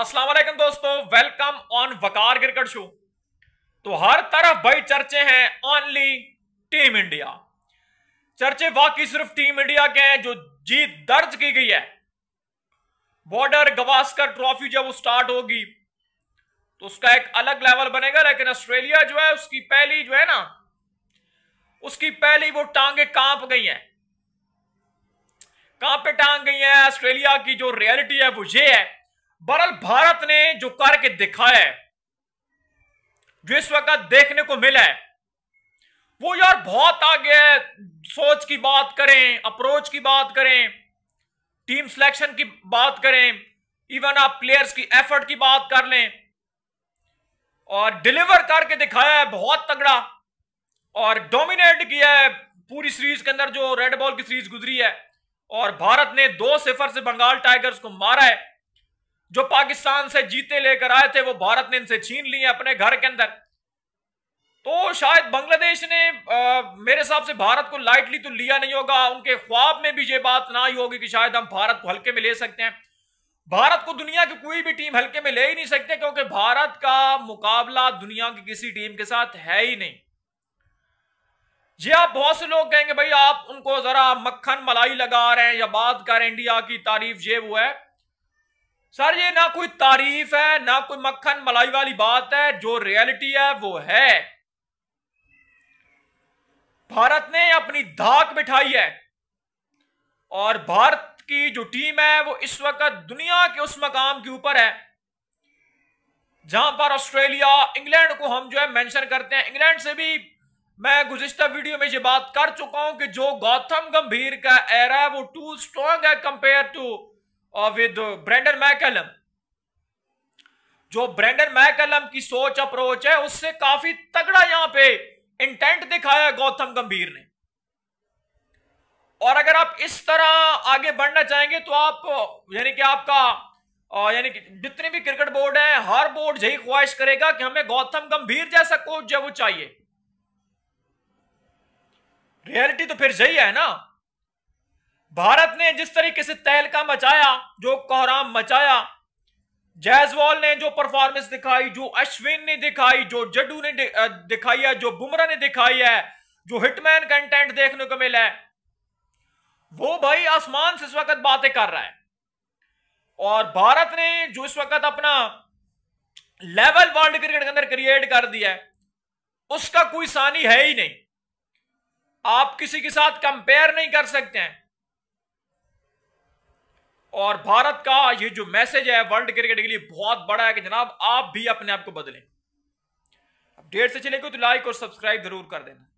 अस्सलाम वालेकुम दोस्तों welcome on Waqar cricket show तो हर तरफ भाई चर्चे हैं ओनली टीम इंडिया चर्चे वाकई सिर्फ टीम इंडिया के हैं जो जीत दर्ज की गई है बॉर्डर गवास्कर ट्रॉफी जब वो स्टार्ट होगी तो उसका एक अलग लेवल बनेगा लेकिन ऑस्ट्रेलिया जो है उसकी पहली जो है ना उसकी पहली वो टांगे कांप गई हैं कांपे टांग गई हैं ऑस्ट्रेलिया की जो रियलिटी है वो ये है बरल भारत ने जो करके दिखाया है जो इस वक्त देखने को मिला है वो यार बहुत आगे है सोच की बात करें अप्रोच की बात करें टीम सिलेक्शन की बात करें इवन आप प्लेयर्स की एफर्ट की बात कर लें और डिलीवर करके दिखाया है बहुत तगड़ा और डोमिनेट किया है पूरी सीरीज के अंदर जो रेड बॉल की सीरीज गुजरी है और भारत ने दो सिफर से बंगाल टाइगर्स को मारा है जो पाकिस्तान से जीते लेकर आए थे वो भारत ने इनसे छीन लिए अपने घर के अंदर तो शायद बांग्लादेश ने आ, मेरे हिसाब से भारत को लाइटली तो लिया नहीं होगा उनके ख्वाब में भी ये बात ना ही होगी कि शायद हम भारत को हल्के में ले सकते हैं भारत को दुनिया की कोई भी टीम हल्के में ले ही नहीं सकते क्योंकि भारत का मुकाबला दुनिया की किसी टीम के साथ है ही नहीं ये आप हाँ, बहुत से लोग कहेंगे भाई आप उनको जरा मक्खन मलाई लगा रहे हैं या बात कर इंडिया की तारीफ ये वो है सर ये ना कोई तारीफ है ना कोई मक्खन मलाई वाली बात है जो रियलिटी है वो है भारत ने अपनी धाक बिठाई है और भारत की जो टीम है वो इस वक्त दुनिया के उस मकाम के ऊपर है जहां पर ऑस्ट्रेलिया इंग्लैंड को हम जो है मेंशन करते हैं इंग्लैंड से भी मैं गुजश्ता वीडियो में ये बात कर चुका हूं कि जो गौतम गंभीर का एरा है वो टू स्ट्रॉन्ग है कंपेयर टू और विद ब्रेंडन मैकलम जो ब्रेंडन मैकलम की सोच अप्रोच है उससे काफी तगड़ा यहां पे इंटेंट दिखाया गौतम गंभीर ने और अगर आप इस तरह आगे बढ़ना चाहेंगे तो आप यानी कि आपका यानी कि जितने भी क्रिकेट बोर्ड है हर बोर्ड यही ख्वाहिश करेगा कि हमें गौतम गंभीर जैसा कोच जो वो चाहिए रियलिटी तो फिर यही है ना भारत ने जिस तरीके से तहलका मचाया जो कोहराम मचाया जैजवाल ने जो परफॉर्मेंस दिखाई जो अश्विन ने दिखाई जो जड्डू ने दिखाई है जो बुमरा ने दिखाई है जो हिटमैन कंटेंट देखने को मिला है वो भाई आसमान से इस वक्त बातें कर रहा है और भारत ने जो इस वक्त अपना लेवल वर्ल्ड क्रिकेट के अंदर क्रिएट कर दिया है उसका कोई सानी है ही नहीं आप किसी के साथ कंपेयर नहीं कर सकते हैं और भारत का ये जो मैसेज है वर्ल्ड क्रिकेट के लिए बहुत बड़ा है कि जनाब आप भी अपने आप को बदलें अपडेट से चले गए तो लाइक और सब्सक्राइब जरूर कर देना